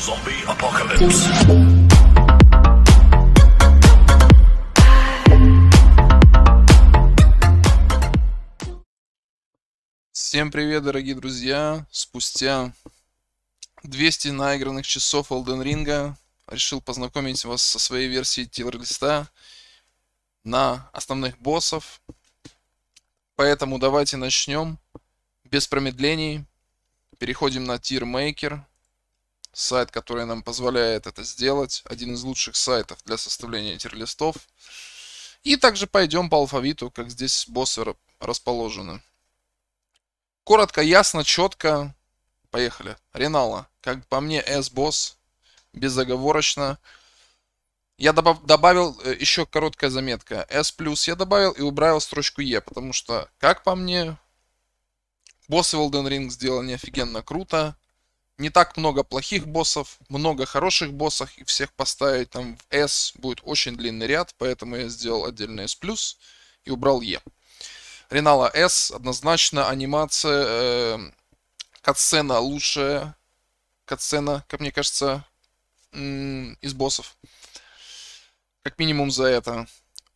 Zombie Apocalypse. Всем привет, дорогие друзья! Спустя 200 наигранных часов Elden Ring решил познакомить вас со своей версией тилер-листа на основных боссов. Поэтому давайте начнем без промедлений. Переходим на тир-мейкер сайт, который нам позволяет это сделать. Один из лучших сайтов для составления тирлистов. И также пойдем по алфавиту, как здесь боссы расположены. Коротко, ясно, четко. Поехали. Ренала. Как по мне, S-босс. Безоговорочно. Я добав, добавил э, еще короткая заметка. S плюс я добавил и убрал строчку E, потому что, как по мне, боссы в Elden Ring сделаны офигенно круто не так много плохих боссов, много хороших боссов, и всех поставить там в S будет очень длинный ряд, поэтому я сделал отдельный S+, и убрал E. Ренала S, однозначно, анимация, э, катсцена лучшая, катсцена, как мне кажется, из боссов. Как минимум за это.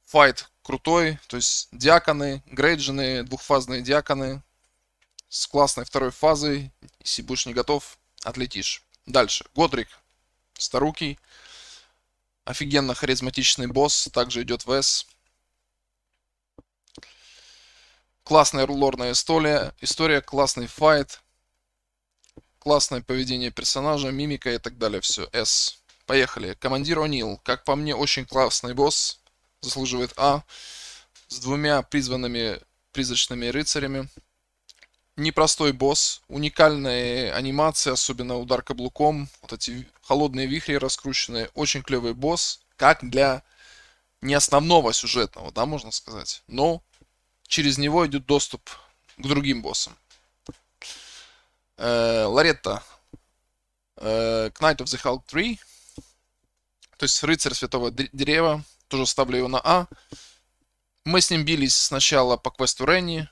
Файт крутой, то есть диаконы, грейджины, двухфазные диаконы с классной второй фазой. Если будешь не готов, отлетишь. Дальше. Годрик. Старукий. Офигенно харизматичный босс. Также идет Вес. Классная рулорная история, история, классный файт, классное поведение персонажа, мимика и так далее. Все, С. Поехали. Командир О'Нил. Как по мне, очень классный босс. Заслуживает А. С двумя призванными призрачными рыцарями непростой босс, уникальные анимации, особенно удар каблуком, вот эти холодные вихри раскрученные, очень клевый босс, как для не основного сюжетного, да, можно сказать, но через него идет доступ к другим боссам. Ларетта, э, Лоретта, э, Knight of the Hulk 3, то есть рыцарь святого дерева, тоже ставлю его на А. Мы с ним бились сначала по квесту Ренни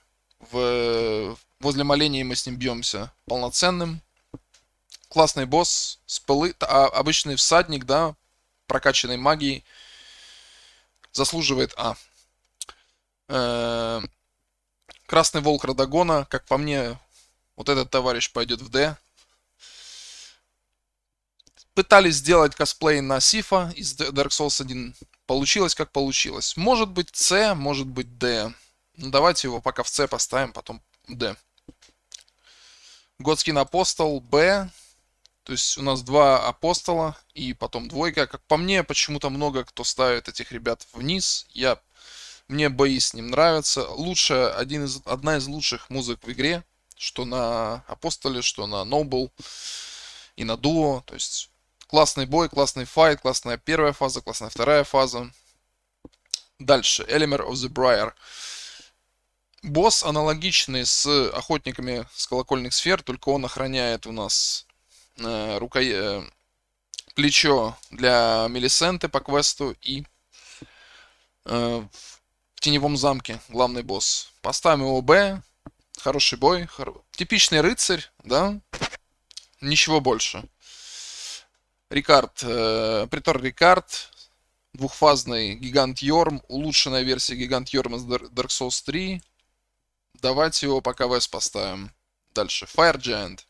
в Возле моления мы с ним бьемся полноценным. Классный босс, спылы, а, обычный всадник, да, прокачанной магией. Заслуживает А. Э, красный волк Радагона, как по мне, вот этот товарищ пойдет в Д. Пытались сделать косплей на Сифа из Dark Souls 1. Получилось как получилось. Может быть С, может быть Д. Ну, давайте его пока в С поставим, потом Д. Годскин апостол Б. То есть у нас два апостола и потом двойка. Как по мне, почему-то много кто ставит этих ребят вниз. Я мне бои с ним нравятся. Лучшая, один из, одна из лучших музык в игре, что на Апостоле, что на Нобл и на Дуо. То есть классный бой, классный файт, классная первая фаза, классная вторая фаза. Дальше, Элемер of the Briar. Босс аналогичный с охотниками с колокольных сфер, только он охраняет у нас э, рука... э, плечо для Мелисенты по квесту и э, в теневом замке главный босс. Поставим его Б, хороший бой, хор... типичный рыцарь, да, ничего больше. Рикард, э, притор Рикард, двухфазный гигант Йорм, улучшенная версия гигант Йорма с Dark Souls 3, Давайте его пока Вес поставим. Дальше. Fire Giant.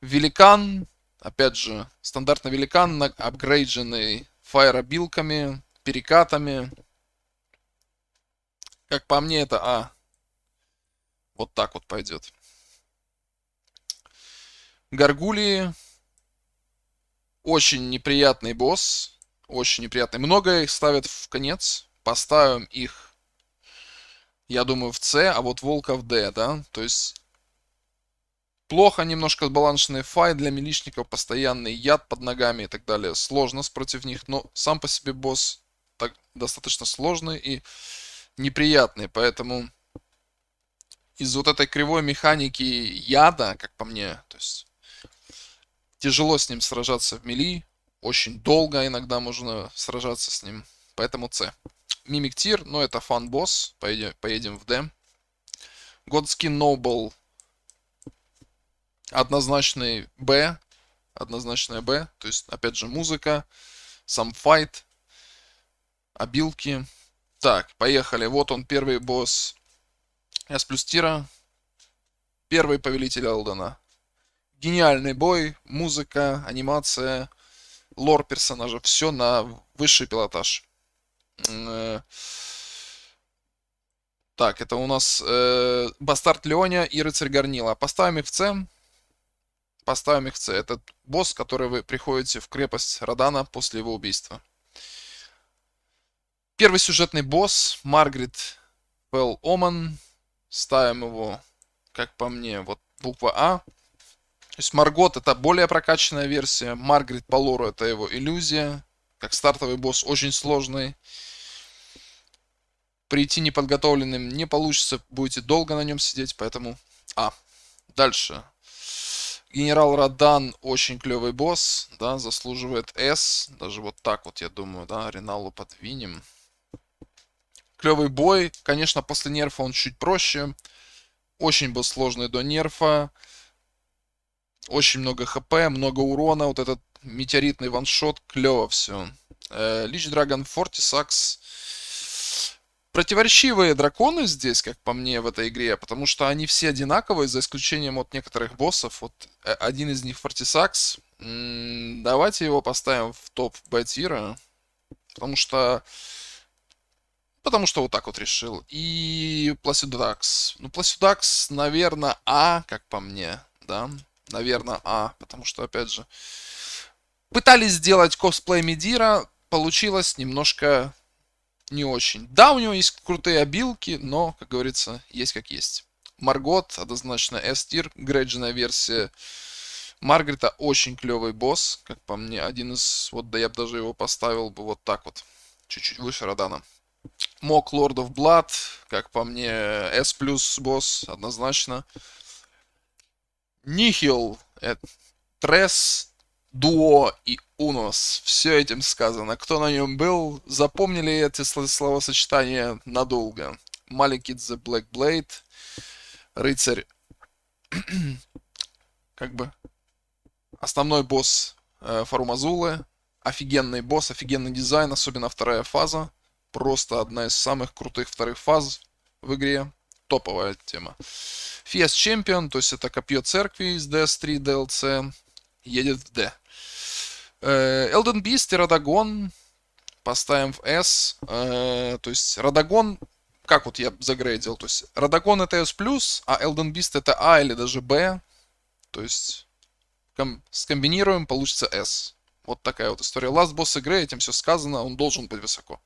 Великан. Опять же, стандартный великан, апгрейдженный фаеробилками, перекатами. Как по мне, это А. Вот так вот пойдет. Гаргулии. Очень неприятный босс. Очень неприятный. Много их ставят в конец. Поставим их я думаю, в С, а вот волка в Д, да? То есть плохо немножко балансный файт для милишников, постоянный яд под ногами и так далее. Сложно против них, но сам по себе босс так, достаточно сложный и неприятный, поэтому из вот этой кривой механики яда, как по мне, то есть тяжело с ним сражаться в мели, очень долго иногда можно сражаться с ним. Поэтому С. Мимиктир, но ну, это фан-босс. Поедем, поедем в Д. Годскин Noble. Однозначный Б. Однозначная Б. То есть, опять же, музыка. Сам файт. Обилки. Так, поехали. Вот он, первый босс. Я с плюс тира. Первый повелитель Элдена. Гениальный бой, музыка, анимация, лор персонажа. Все на высший пилотаж. Э, так, это у нас э, Бастард Леоня и Рыцарь Горнила. Поставим их в С. Поставим их в С. Это босс, который вы приходите в крепость Родана после его убийства. Первый сюжетный босс Маргарет Пелл Оман. Ставим его, как по мне, вот буква А. То есть Маргот это более прокачанная версия. Маргарет лору, это его иллюзия как стартовый босс, очень сложный. Прийти неподготовленным не получится, будете долго на нем сидеть, поэтому... А, дальше. Генерал Радан очень клевый босс, да, заслуживает С. Даже вот так вот, я думаю, да, Реналу подвинем. Клевый бой. Конечно, после нерфа он чуть проще. Очень был сложный до нерфа. Очень много хп, много урона. Вот этот Метеоритный ваншот, клево все. Э, Лич Драгон Фортисакс. Противоречивые драконы здесь, как по мне, в этой игре, потому что они все одинаковые, за исключением вот некоторых боссов. Вот э, один из них Фортисакс. Давайте его поставим в топ байтира потому что... Потому что вот так вот решил. И Пласюдакс. Ну, Пласюдакс, наверное, А, как по мне, да? Наверное, А, потому что, опять же, Пытались сделать косплей Медира, получилось немножко не очень. Да, у него есть крутые обилки, но, как говорится, есть как есть. Маргот, однозначно S-тир, грейджная версия Маргарита очень клевый босс, как по мне, один из, вот да я бы даже его поставил бы вот так вот, чуть-чуть выше Радана. Мок Lord of Blood, как по мне, S плюс босс, однозначно. Нихил, э, Трес, Дуо и Унос. Все этим сказано. Кто на нем был, запомнили эти словосочетания надолго. Маленький the Black Blade, рыцарь, как бы основной босс э, Фарумазулы, офигенный босс, офигенный дизайн, особенно вторая фаза. Просто одна из самых крутых вторых фаз в игре. Топовая тема. Фиас Чемпион, то есть это копье церкви из DS3 DLC, едет в D. Э, Elden Beast и Радагон поставим в S. Э, то есть Радагон, как вот я заградил, то есть Радагон это S+, а Elden Beast это А или даже Б. То есть ком- скомбинируем, получится S. Вот такая вот история. Last Boss игры, этим все сказано, он должен быть высоко.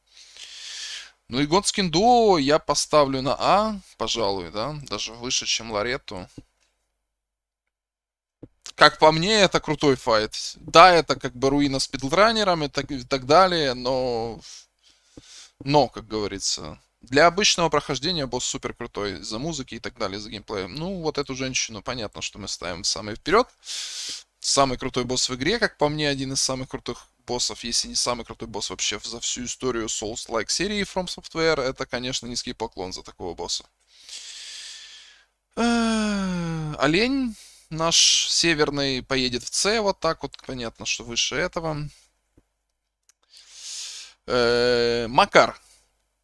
Ну и Гонскин Дуо я поставлю на А, пожалуй, да, даже выше, чем Ларетту как по мне, это крутой файт. Да, это как бы руина с педлранером и так, и так далее, но... Но, как говорится, для обычного прохождения босс супер крутой за музыки и так далее, за геймплеем. Ну, вот эту женщину понятно, что мы ставим в самый вперед. Самый крутой босс в игре, как по мне, один из самых крутых боссов, если не самый крутой босс вообще за всю историю Souls-like серии From Software, это, конечно, низкий поклон за такого босса. Э, олень наш северный поедет в С, вот так вот, понятно, что выше этого. Э -э Макар.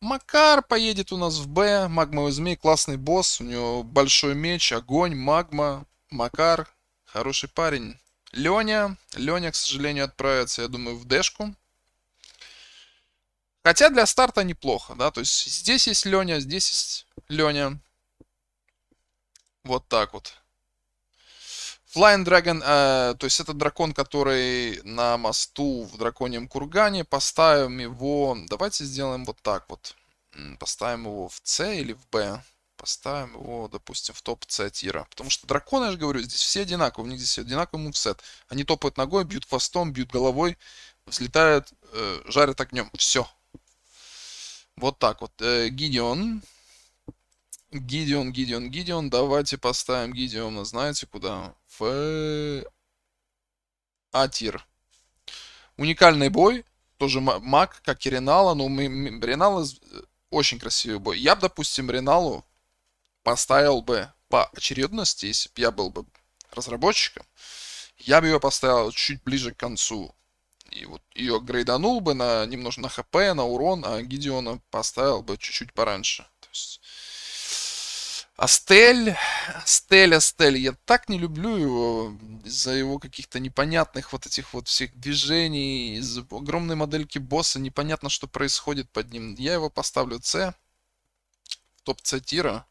Макар поедет у нас в Б. Магмовый змей, классный босс. У него большой меч, огонь, магма. Макар, хороший парень. Леня. Леня, к сожалению, отправится, я думаю, в Дэшку. Хотя для старта неплохо, да, то есть здесь есть Леня, здесь есть Леня. Вот так вот. Flying Dragon, э, то есть это дракон, который на мосту в драконьем кургане. Поставим его, давайте сделаем вот так вот. Поставим его в С или в Б. Поставим его, допустим, в топ С тира. Потому что драконы, я же говорю, здесь все одинаковые. У них здесь одинаковый мувсет. Они топают ногой, бьют хвостом, бьют головой, взлетают, э, жарят огнем. Все. Вот так вот. Э, Гидеон, Гидеон, Гидеон. Давайте поставим Гидеона, знаете куда? В а Уникальный бой. Тоже маг, как и Ренала. Но мы, Ренала э, очень красивый бой. Я бы, допустим, Реналу поставил бы по очередности, если бы я был бы разработчиком, я бы ее поставил чуть ближе к концу. И вот ее грейданул бы на немножко на хп, на урон, а Гидеона поставил бы чуть-чуть пораньше. То есть Астель, Астель, Астель, я так не люблю его из-за его каких-то непонятных вот этих вот всех движений, из-за огромной модельки босса, непонятно, что происходит под ним. Я его поставлю С, топ С тира.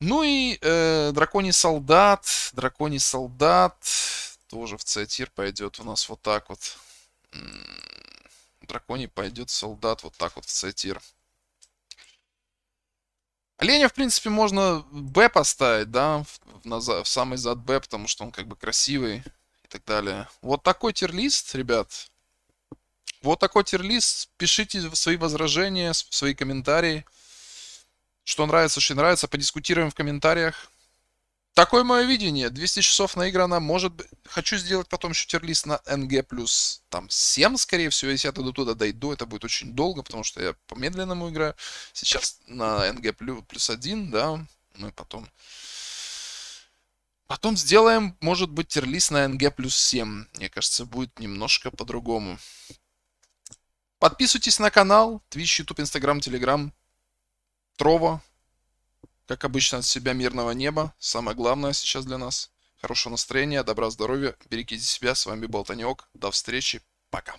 Ну и э, Драконий Солдат, Драконий Солдат тоже в С тир пойдет у нас вот так вот. Драконий пойдет Солдат вот так вот в С тир. Оленя, в принципе, можно Б поставить, да, в, назад, в самый зад Б, потому что он как бы красивый и так далее. Вот такой тирлист, ребят. Вот такой тирлист. Пишите свои возражения, свои комментарии. Что нравится, что не нравится, подискутируем в комментариях такое мое видение. 200 часов наиграно, может быть... Хочу сделать потом еще терлист на NG плюс там 7, скорее всего. Если я туда туда дойду, это будет очень долго, потому что я по-медленному играю. Сейчас на NG плюс 1, да, мы ну потом... Потом сделаем, может быть, терлист на NG плюс 7. Мне кажется, будет немножко по-другому. Подписывайтесь на канал, Twitch, YouTube, Instagram, Telegram, Трова, как обычно, от себя мирного неба. Самое главное сейчас для нас. Хорошего настроения, добра, здоровья. Берегите себя. С вами был Танек. До встречи. Пока.